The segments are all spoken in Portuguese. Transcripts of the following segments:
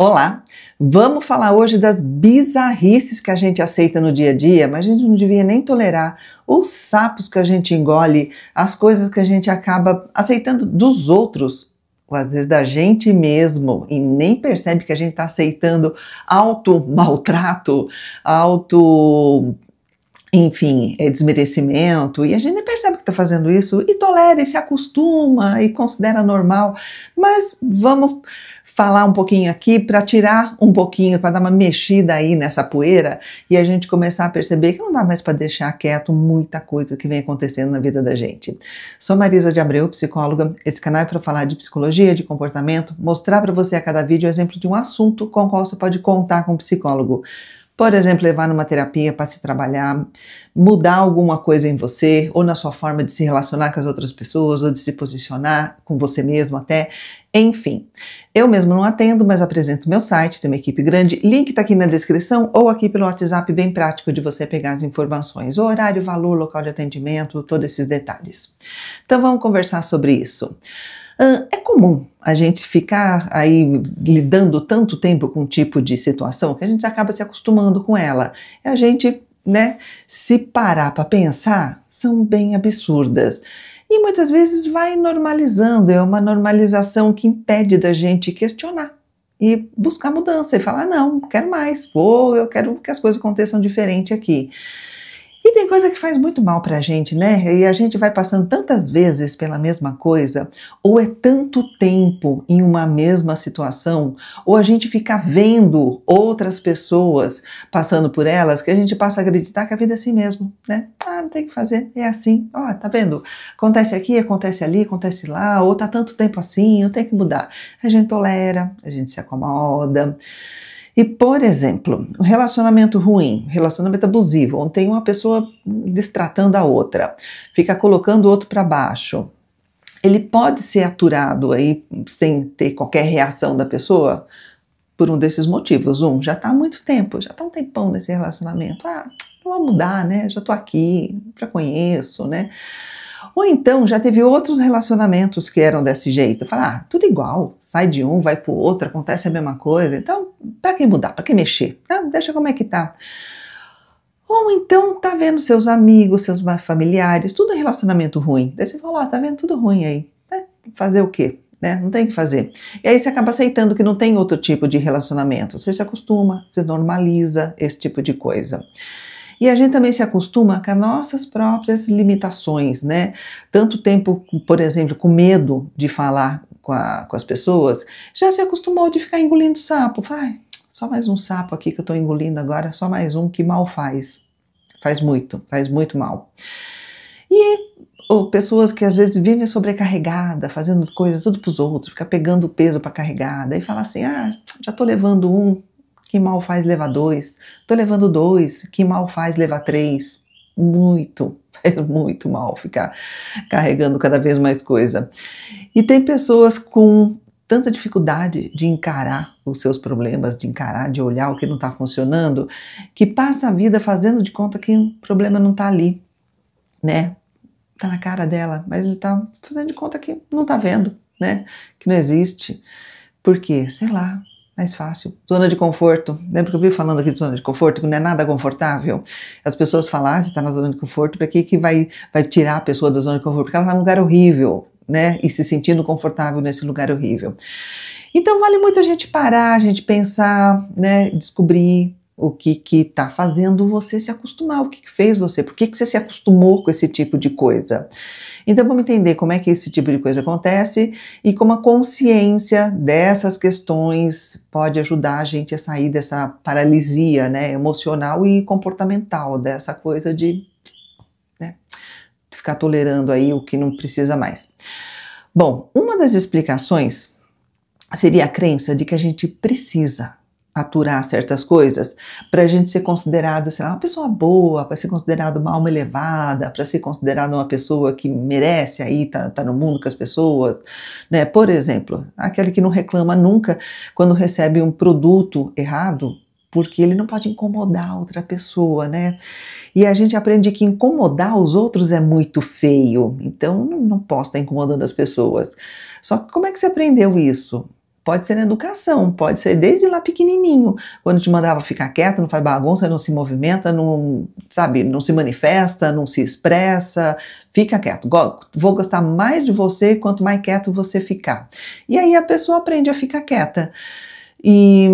Olá! Vamos falar hoje das bizarrices que a gente aceita no dia a dia, mas a gente não devia nem tolerar os sapos que a gente engole, as coisas que a gente acaba aceitando dos outros, ou às vezes da gente mesmo, e nem percebe que a gente está aceitando auto-maltrato, auto. Enfim, é desmerecimento, e a gente nem percebe que está fazendo isso, e tolera, e se acostuma, e considera normal, mas vamos falar um pouquinho aqui para tirar um pouquinho, para dar uma mexida aí nessa poeira e a gente começar a perceber que não dá mais para deixar quieto muita coisa que vem acontecendo na vida da gente. Sou Marisa de Abreu, psicóloga. Esse canal é para falar de psicologia, de comportamento, mostrar para você a cada vídeo o exemplo de um assunto com o qual você pode contar com um psicólogo. Por exemplo, levar numa terapia para se trabalhar, mudar alguma coisa em você, ou na sua forma de se relacionar com as outras pessoas, ou de se posicionar com você mesmo até. Enfim, eu mesmo não atendo, mas apresento meu site, tem uma equipe grande. Link está aqui na descrição ou aqui pelo WhatsApp, bem prático de você pegar as informações, o horário, valor, local de atendimento, todos esses detalhes. Então vamos conversar sobre isso. É comum a gente ficar aí lidando tanto tempo com um tipo de situação que a gente acaba se acostumando com ela. E é a gente, né, se parar para pensar, são bem absurdas. E muitas vezes vai normalizando, é uma normalização que impede da gente questionar e buscar mudança e falar: não, quero mais, vou, eu quero que as coisas aconteçam diferente aqui tem coisa que faz muito mal pra gente, né? E a gente vai passando tantas vezes pela mesma coisa, ou é tanto tempo em uma mesma situação, ou a gente fica vendo outras pessoas passando por elas, que a gente passa a acreditar que a vida é assim mesmo, né? Ah, não tem o que fazer, é assim. Ó, oh, tá vendo? Acontece aqui, acontece ali, acontece lá, ou tá tanto tempo assim, não tem que mudar. A gente tolera, a gente se acomoda. E, por exemplo, um relacionamento ruim, relacionamento abusivo, onde tem uma pessoa destratando a outra, fica colocando o outro para baixo, ele pode ser aturado aí sem ter qualquer reação da pessoa por um desses motivos. Um, já está há muito tempo, já está um tempão nesse relacionamento. Ah, não mudar, né? Já estou aqui, já conheço, né? Ou então já teve outros relacionamentos que eram desse jeito. Falar, ah, tudo igual, sai de um, vai pro outro, acontece a mesma coisa. Então, para que mudar? Para que mexer? Tá, deixa como é que tá. Ou então tá vendo seus amigos, seus familiares, tudo é relacionamento ruim. Daí você fala, ah, tá vendo tudo ruim aí. Né? Fazer o quê? Né? Não tem o que fazer. E aí você acaba aceitando que não tem outro tipo de relacionamento. Você se acostuma, se normaliza esse tipo de coisa. E a gente também se acostuma com as nossas próprias limitações, né? Tanto tempo, por exemplo, com medo de falar com, a, com as pessoas, já se acostumou de ficar engolindo sapo. Vai, só mais um sapo aqui que eu estou engolindo agora, só mais um que mal faz. Faz muito, faz muito mal. E ou pessoas que às vezes vivem sobrecarregada, fazendo coisas tudo para os outros, fica pegando peso para carregar, daí fala assim: ah, já estou levando um, que mal faz levar dois? Tô levando dois. Que mal faz levar três? Muito, é muito mal ficar carregando cada vez mais coisa. E tem pessoas com tanta dificuldade de encarar os seus problemas, de encarar, de olhar o que não está funcionando, que passa a vida fazendo de conta que o problema não está ali, né? Está na cara dela, mas ele está fazendo de conta que não está vendo, né? Que não existe. Por quê? Sei lá, mais fácil. Zona de conforto. Lembra que eu vi falando aqui de zona de conforto, que não é nada confortável? As pessoas falam, ah, está na zona de conforto, para que, que vai, vai tirar a pessoa da zona de conforto? Porque ela está num lugar horrível, né? E se sentindo confortável nesse lugar horrível. Então vale muito a gente parar, a gente pensar, né? Descobrir o que está fazendo você se acostumar, o que, que fez você, por que, que você se acostumou com esse tipo de coisa. Então vamos entender como é que esse tipo de coisa acontece e como a consciência dessas questões pode ajudar a gente a sair dessa paralisia né, emocional e comportamental, dessa coisa de né, ficar tolerando aí o que não precisa mais. Bom, uma das explicações seria a crença de que a gente precisa aturar certas coisas, para a gente ser considerado, sei lá, uma pessoa boa, para ser considerado uma alma elevada, para ser considerado uma pessoa que merece aí tá, tá no mundo com as pessoas, né? Por exemplo, aquele que não reclama nunca quando recebe um produto errado, porque ele não pode incomodar outra pessoa, né? E a gente aprende que incomodar os outros é muito feio, então não posso estar incomodando as pessoas. Só que como é que você aprendeu isso? Pode ser na educação, pode ser desde lá pequenininho, quando te mandava ficar quieto, não faz bagunça, não se movimenta, não, sabe, não se manifesta, não se expressa, fica quieto. Vou gostar mais de você quanto mais quieto você ficar. E aí a pessoa aprende a ficar quieta. E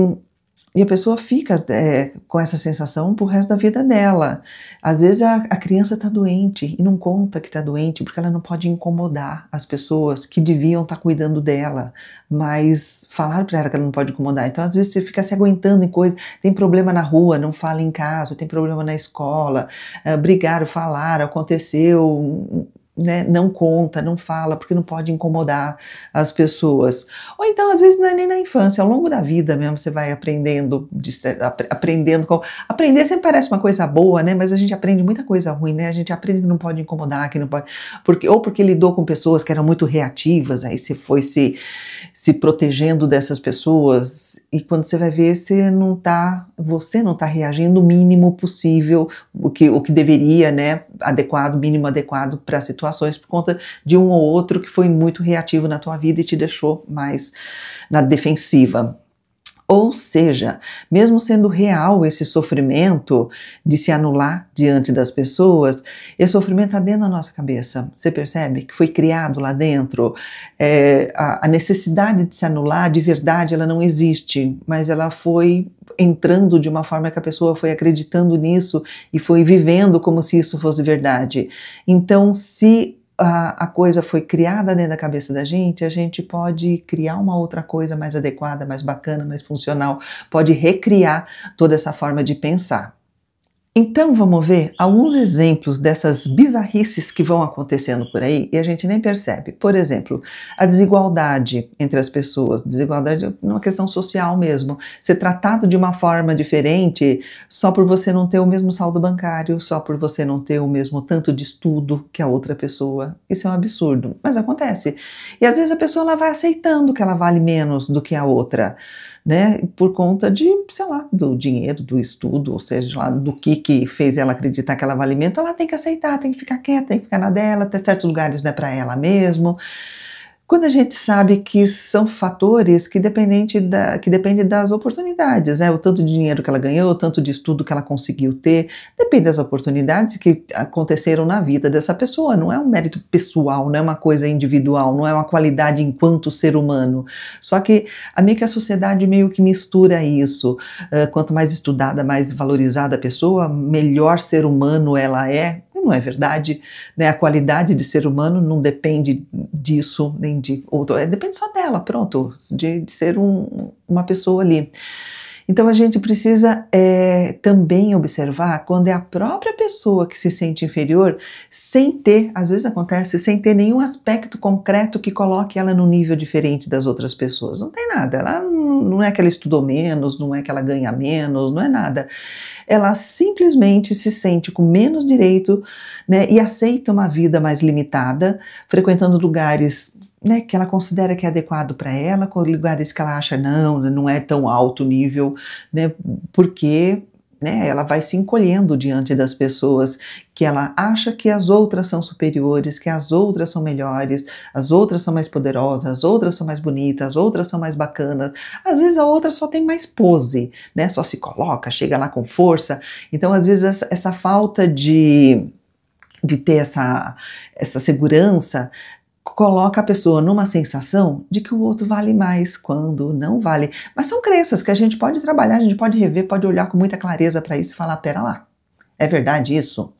e a pessoa fica é, com essa sensação pro resto da vida dela. Às vezes a, a criança está doente e não conta que está doente porque ela não pode incomodar as pessoas que deviam estar tá cuidando dela, mas falaram para ela que ela não pode incomodar. Então às vezes você fica se aguentando em coisa. Tem problema na rua, não fala em casa, tem problema na escola, é, brigaram, falaram, aconteceu né, não conta, não fala, porque não pode incomodar as pessoas. Ou então, às vezes, não é nem na infância, ao longo da vida mesmo você vai aprendendo, aprendendo. Com... Aprender sempre parece uma coisa boa, né? Mas a gente aprende muita coisa ruim, né? A gente aprende que não pode incomodar, que não pode. Porque, ou porque lidou com pessoas que eram muito reativas, aí você foi se, se protegendo dessas pessoas, e quando você vai ver, você não tá, você não tá reagindo o mínimo possível, o que, o que deveria, né? Adequado, mínimo adequado para a situação situações por conta de um ou outro que foi muito reativo na tua vida e te deixou mais na defensiva. Ou seja, mesmo sendo real esse sofrimento de se anular diante das pessoas, esse sofrimento está dentro da nossa cabeça. Você percebe que foi criado lá dentro. É, a, a necessidade de se anular, de verdade, ela não existe, mas ela foi entrando de uma forma que a pessoa foi acreditando nisso e foi vivendo como se isso fosse verdade. Então, se a, a, coisa foi criada dentro da cabeça da gente, a gente pode criar uma outra coisa mais adequada, mais bacana, mais funcional, pode recriar toda essa forma de pensar. Então vamos ver alguns exemplos dessas bizarrices que vão acontecendo por aí e a gente nem percebe. Por exemplo, a desigualdade entre as pessoas, desigualdade é uma questão social mesmo. Ser tratado de uma forma diferente só por você não ter o mesmo saldo bancário, só por você não ter o mesmo tanto de estudo que a outra pessoa. Isso é um absurdo, mas acontece. E às vezes a pessoa ela vai aceitando que ela vale menos do que a outra né? Por conta de, sei lá, do dinheiro, do estudo, ou seja, lá, do que que fez ela acreditar que ela vale ela tem que aceitar, tem que ficar quieta, tem que ficar na dela, até certos lugares não é para ela mesmo. Quando a gente sabe que são fatores que, dependente da, que dependem das oportunidades, né? o tanto de dinheiro que ela ganhou, o tanto de estudo que ela conseguiu ter, depende das oportunidades que aconteceram na vida dessa pessoa, não é um mérito pessoal, não é uma coisa individual, não é uma qualidade enquanto ser humano. Só que a meio que a sociedade meio que mistura isso. Ah, quanto mais estudada, mais valorizada a pessoa, melhor ser humano ela é, não é verdade. Né? A qualidade de ser humano não depende disso, nem de outro. É, depende só dela, pronto, de, de ser um, uma pessoa ali. Então a gente precisa é, também observar quando é a própria pessoa que se sente inferior, sem ter, às vezes acontece, sem ter nenhum aspecto concreto que coloque ela num nível diferente das outras pessoas. Não tem nada, ela não é que ela estudou menos, não é que ela ganha menos, não é nada. Ela simplesmente se sente com menos direito né, e aceita uma vida mais limitada, frequentando lugares né, que ela considera que é adequado para ela, com lugares que ela acha não, não é tão alto nível, né, porque né, ela vai se encolhendo diante das pessoas que ela acha que as outras são superiores, que as outras são melhores, as outras são mais poderosas, as outras são mais bonitas, as outras são mais bacanas. Às vezes a outra só tem mais pose, né? Só se coloca, chega lá com força. Então, às vezes essa, essa falta de de ter essa, essa segurança coloca a pessoa numa sensação de que o outro vale mais quando não vale. Mas são crenças que a gente pode trabalhar, a gente pode rever, pode olhar com muita clareza para isso e falar: pera lá, é verdade isso?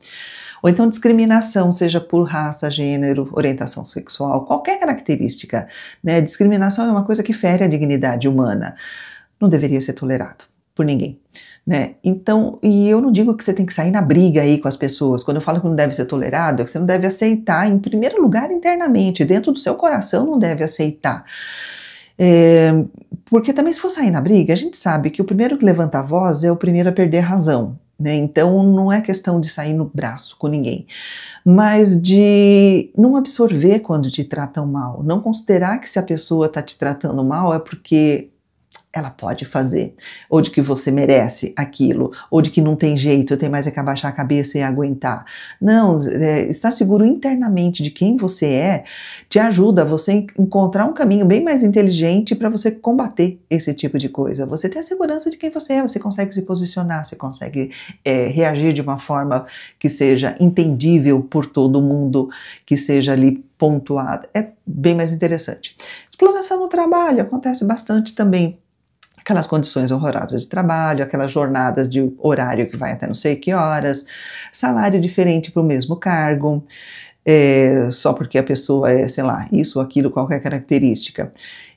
Ou então discriminação, seja por raça, gênero, orientação sexual, qualquer característica. Né? Discriminação é uma coisa que fere a dignidade humana. Não deveria ser tolerado por ninguém né? Então, e eu não digo que você tem que sair na briga aí com as pessoas. Quando eu falo que não deve ser tolerado, é que você não deve aceitar, em primeiro lugar, internamente, dentro do seu coração, não deve aceitar. É, porque também, se for sair na briga, a gente sabe que o primeiro que levanta a voz é o primeiro a perder a razão. Né? Então não é questão de sair no braço com ninguém, mas de não absorver quando te tratam mal, não considerar que se a pessoa está te tratando mal é porque ela pode fazer, ou de que você merece aquilo, ou de que não tem jeito, tem mais é que abaixar a cabeça e aguentar. Não, é, estar seguro internamente de quem você é te ajuda a você encontrar um caminho bem mais inteligente para você combater esse tipo de coisa. Você tem a segurança de quem você é, você consegue se posicionar, você consegue é, reagir de uma forma que seja entendível por todo mundo, que seja ali pontuada. É bem mais interessante. Exploração no trabalho acontece bastante também aquelas condições horrorosas de trabalho, aquelas jornadas de horário que vai até não sei que horas, salário diferente para o mesmo cargo, é, só porque a pessoa é, sei lá, isso, aquilo, qualquer característica.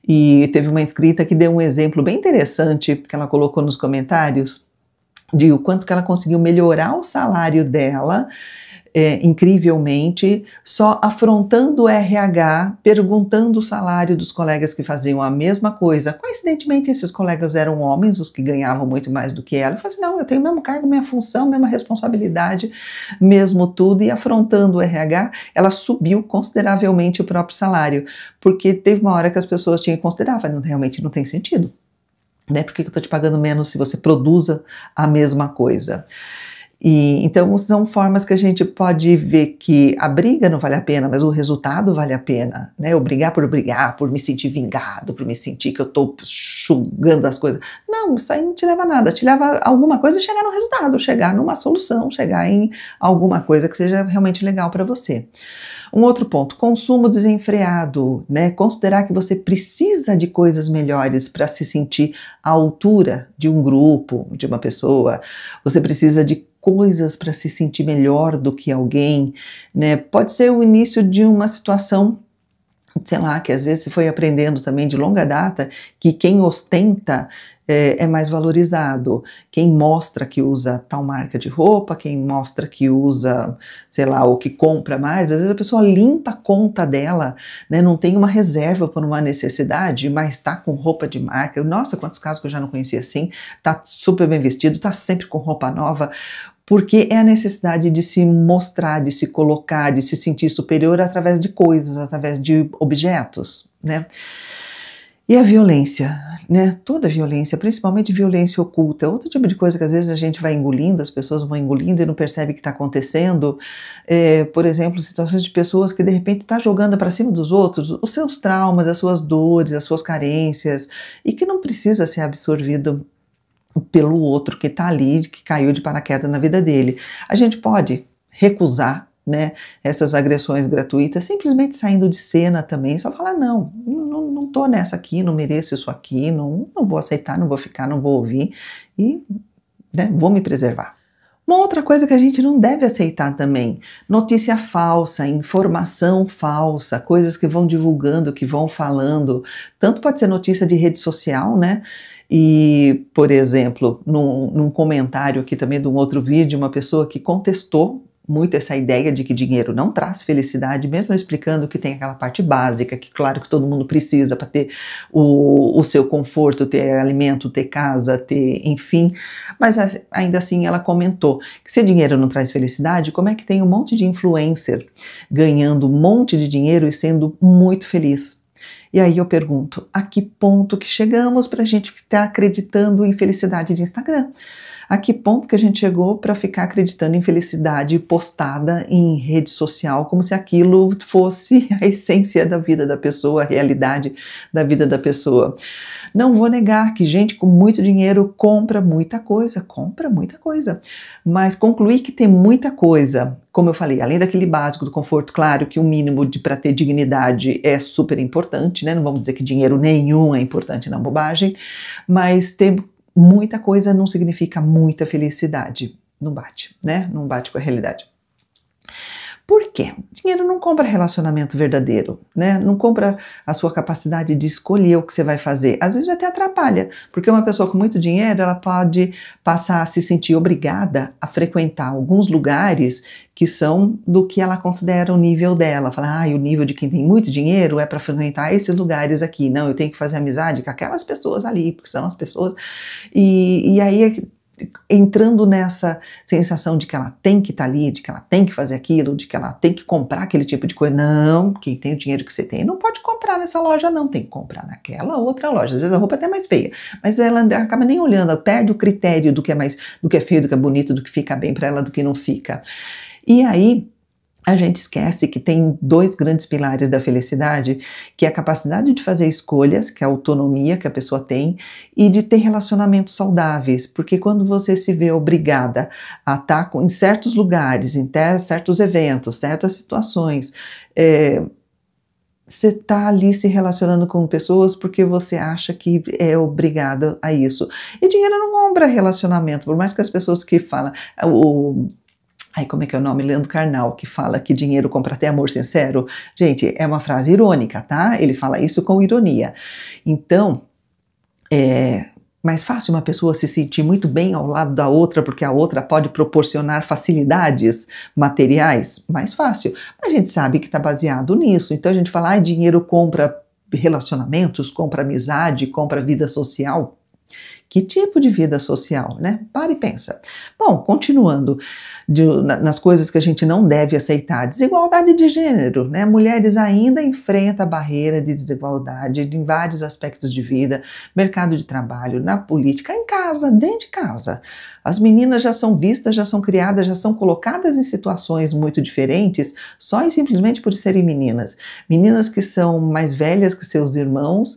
E teve uma inscrita que deu um exemplo bem interessante que ela colocou nos comentários de o quanto que ela conseguiu melhorar o salário dela é, incrivelmente, só afrontando o RH, perguntando o salário dos colegas que faziam a mesma coisa. Coincidentemente, esses colegas eram homens, os que ganhavam muito mais do que ela. Eu falei assim, não, eu tenho o mesmo cargo, minha função, mesma responsabilidade, mesmo tudo. E afrontando o RH, ela subiu consideravelmente o próprio salário, porque teve uma hora que as pessoas tinham que considerar, não, realmente não tem sentido. Né? Por que eu estou te pagando menos se você produza a mesma coisa? E então são formas que a gente pode ver que a briga não vale a pena, mas o resultado vale a pena, né? Eu brigar por brigar, por me sentir vingado, por me sentir que eu estou sugando as coisas. Não, isso aí não te leva a nada, te leva a alguma coisa e chegar no resultado, chegar numa solução, chegar em alguma coisa que seja realmente legal para você. Um outro ponto, consumo desenfreado, né? Considerar que você precisa de coisas melhores para se sentir à altura de um grupo, de uma pessoa. Você precisa de coisas para se sentir melhor do que alguém, né? Pode ser o início de uma situação sei lá, que às vezes foi aprendendo também de longa data que quem ostenta é, é, mais valorizado, quem mostra que usa tal marca de roupa, quem mostra que usa, sei lá, ou que compra mais, às vezes a pessoa limpa a conta dela, né? não tem uma reserva por uma necessidade, mas está com roupa de marca. Nossa, quantos casos que eu já não conhecia assim, tá super bem vestido, tá sempre com roupa nova, porque é a necessidade de se mostrar, de se colocar, de se sentir superior através de coisas, através de objetos, né? E a violência, né? Toda violência, principalmente violência oculta, é outro tipo de coisa que às vezes a gente vai engolindo, as pessoas vão engolindo e não percebe que está acontecendo. É, por exemplo, situações de pessoas que de repente está jogando para cima dos outros os seus traumas, as suas dores, as suas carências e que não precisa ser absorvido pelo outro que está ali, que caiu de paraquedas na vida dele. A gente pode recusar né, essas agressões gratuitas, simplesmente saindo de cena também, só falar, não, não, não tô nessa aqui, não mereço isso aqui, não, não vou aceitar, não vou ficar, não vou ouvir e né, vou me preservar. Uma outra coisa que a gente não deve aceitar também: notícia falsa, informação falsa, coisas que vão divulgando, que vão falando. Tanto pode ser notícia de rede social, né? E, por exemplo, num, num comentário aqui também de um outro vídeo, uma pessoa que contestou muito essa ideia de que dinheiro não traz felicidade, mesmo explicando que tem aquela parte básica, que claro que todo mundo precisa para ter o, o seu conforto, ter alimento, ter casa, ter, enfim. Mas ainda assim ela comentou que se dinheiro não traz felicidade, como é que tem um monte de influencer ganhando um monte de dinheiro e sendo muito feliz? E aí eu pergunto, a que ponto que chegamos para a gente estar acreditando em felicidade de Instagram? A que ponto que a gente chegou para ficar acreditando em felicidade postada em rede social, como se aquilo fosse a essência da vida da pessoa, a realidade da vida da pessoa? Não vou negar que gente com muito dinheiro compra muita coisa, compra muita coisa, mas concluir que tem muita coisa como eu falei, além daquele básico do conforto, claro que o mínimo de para ter dignidade é super importante, né? Não vamos dizer que dinheiro nenhum é importante, não, é bobagem, mas ter muita coisa não significa muita felicidade. Não bate, né? Não bate com a realidade. Por quê? Dinheiro não compra relacionamento verdadeiro, né? Não compra a sua capacidade de escolher o que você vai fazer. Às vezes até atrapalha, porque uma pessoa com muito dinheiro, ela pode passar a se sentir obrigada a frequentar alguns lugares que são do que ela considera o nível dela. Fala, ah, o nível de quem tem muito dinheiro é para frequentar esses lugares aqui. Não, eu tenho que fazer amizade com aquelas pessoas ali, porque são as pessoas. E, e aí é entrando nessa sensação de que ela tem que estar tá ali, de que ela tem que fazer aquilo, de que ela tem que comprar aquele tipo de coisa. Não, quem tem o dinheiro que você tem não pode comprar nessa loja, não. Tem que comprar naquela outra loja. Às vezes a roupa é até mais feia, mas ela acaba nem olhando, ela perde o critério do que é mais, do que é feio, do que é bonito, do que fica bem para ela, do que não fica. E aí a gente esquece que tem dois grandes pilares da felicidade, que é a capacidade de fazer escolhas, que é a autonomia que a pessoa tem, e de ter relacionamentos saudáveis, porque quando você se vê obrigada a estar tá em certos lugares, em certos eventos, certas situações, é, você está ali se relacionando com pessoas porque você acha que é obrigada a isso. E dinheiro não compra relacionamento, por mais que as pessoas que falam, o, Ai, como é que é o nome? Leandro Carnal, que fala que dinheiro compra até amor sincero. Gente, é uma frase irônica, tá? Ele fala isso com ironia. Então, é, mais fácil uma pessoa se sentir muito bem ao lado da outra, porque a outra pode proporcionar facilidades materiais, mais fácil. Mas a gente sabe que está baseado nisso. Então a gente fala, ah, dinheiro compra relacionamentos, compra amizade, compra vida social. Que tipo de vida social, né? Para e pensa. Bom, continuando de, nas coisas que a gente não deve aceitar: desigualdade de gênero, né? Mulheres ainda enfrentam a barreira de desigualdade em vários aspectos de vida, mercado de trabalho, na política, em casa, dentro de casa. As meninas já são vistas, já são criadas, já são colocadas em situações muito diferentes só e simplesmente por serem meninas. Meninas que são mais velhas que seus irmãos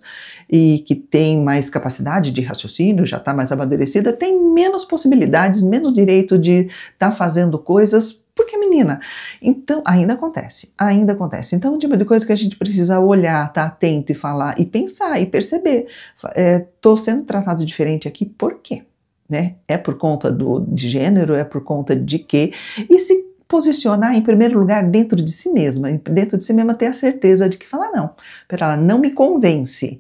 e que têm mais capacidade de raciocínio raciocínio, já está mais amadurecida, tem menos possibilidades, menos direito de estar tá fazendo coisas porque é menina. Então, ainda acontece, ainda acontece. Então, é o tipo de coisa que a gente precisa olhar, estar tá atento e falar, e pensar, e perceber. Estou é, sendo tratado diferente aqui, por quê? Né? É por conta do, de gênero, é por conta de quê? E se posicionar em primeiro lugar dentro de si mesma, dentro de si mesma ter a certeza de que falar não, pera lá, não me convence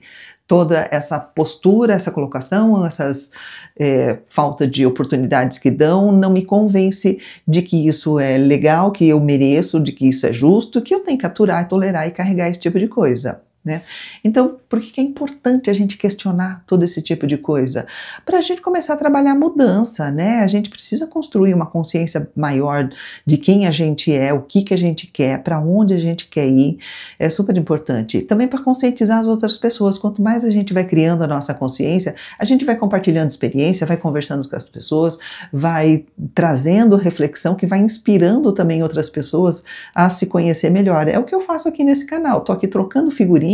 toda essa postura, essa colocação, essas é, falta de oportunidades que dão, não me convence de que isso é legal, que eu mereço, de que isso é justo, que eu tenho que aturar, tolerar e carregar esse tipo de coisa. Né? Então, por que é importante a gente questionar todo esse tipo de coisa? Para a gente começar a trabalhar a mudança, né? A gente precisa construir uma consciência maior de quem a gente é, o que, que a gente quer, para onde a gente quer ir. É super importante. Também para conscientizar as outras pessoas. Quanto mais a gente vai criando a nossa consciência, a gente vai compartilhando experiência, vai conversando com as pessoas, vai trazendo reflexão que vai inspirando também outras pessoas a se conhecer melhor. É o que eu faço aqui nesse canal. Estou aqui trocando figurinhas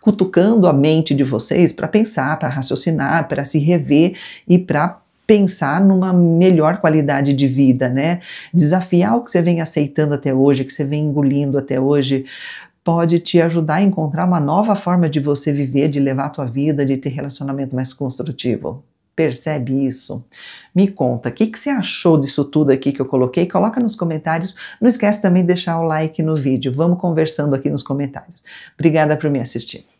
cutucando a mente de vocês para pensar, para raciocinar, para se rever e para pensar numa melhor qualidade de vida, né? Desafiar o que você vem aceitando até hoje, que você vem engolindo até hoje, pode te ajudar a encontrar uma nova forma de você viver, de levar a tua vida, de ter relacionamento mais construtivo. Percebe isso? Me conta, o que, que você achou disso tudo aqui que eu coloquei? Coloca nos comentários. Não esquece também de deixar o like no vídeo. Vamos conversando aqui nos comentários. Obrigada por me assistir.